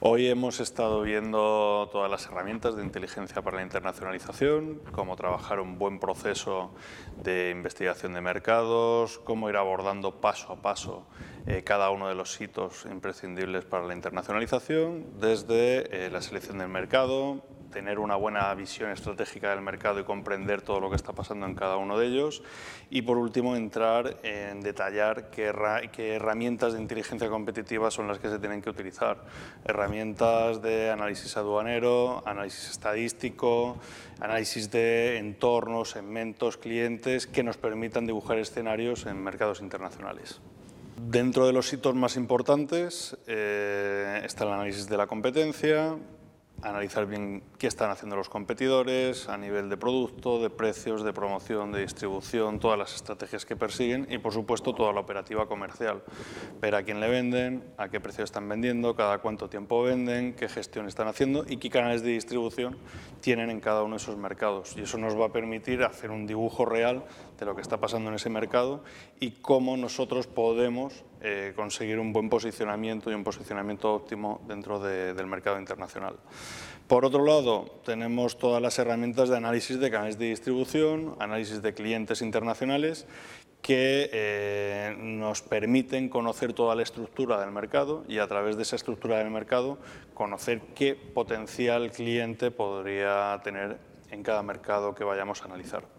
Hoy hemos estado viendo todas las herramientas de inteligencia para la internacionalización, cómo trabajar un buen proceso de investigación de mercados, cómo ir abordando paso a paso eh, cada uno de los hitos imprescindibles para la internacionalización, desde eh, la selección del mercado, tener una buena visión estratégica del mercado y comprender todo lo que está pasando en cada uno de ellos. Y por último, entrar en detallar qué, herramientas de inteligencia competitiva son las que se tienen que utilizar. Herramientas de análisis aduanero, análisis estadístico, análisis de entornos, segmentos, clientes, que nos permitan dibujar escenarios en mercados internacionales. Dentro de los hitos más importantes eh, está el análisis de la competencia, analizar bien qué están haciendo los competidores a nivel de producto, de precios, de promoción, de distribución, todas las estrategias que persiguen y, por supuesto, toda la operativa comercial. Ver a quién le venden, a qué precio están vendiendo, cada cuánto tiempo venden, qué gestión están haciendo y qué canales de distribución tienen en cada uno de esos mercados. Y eso nos va a permitir hacer un dibujo real de lo que está pasando en ese mercado y cómo nosotros podemos eh, conseguir un buen posicionamiento y un posicionamiento óptimo dentro del mercado internacional. Por otro lado, tenemos todas las herramientas de análisis de canales de distribución, análisis de clientes internacionales, que eh, nos permiten conocer toda la estructura del mercado y a través de esa estructura del mercado conocer qué potencial cliente podría tener en cada mercado que vayamos a analizar.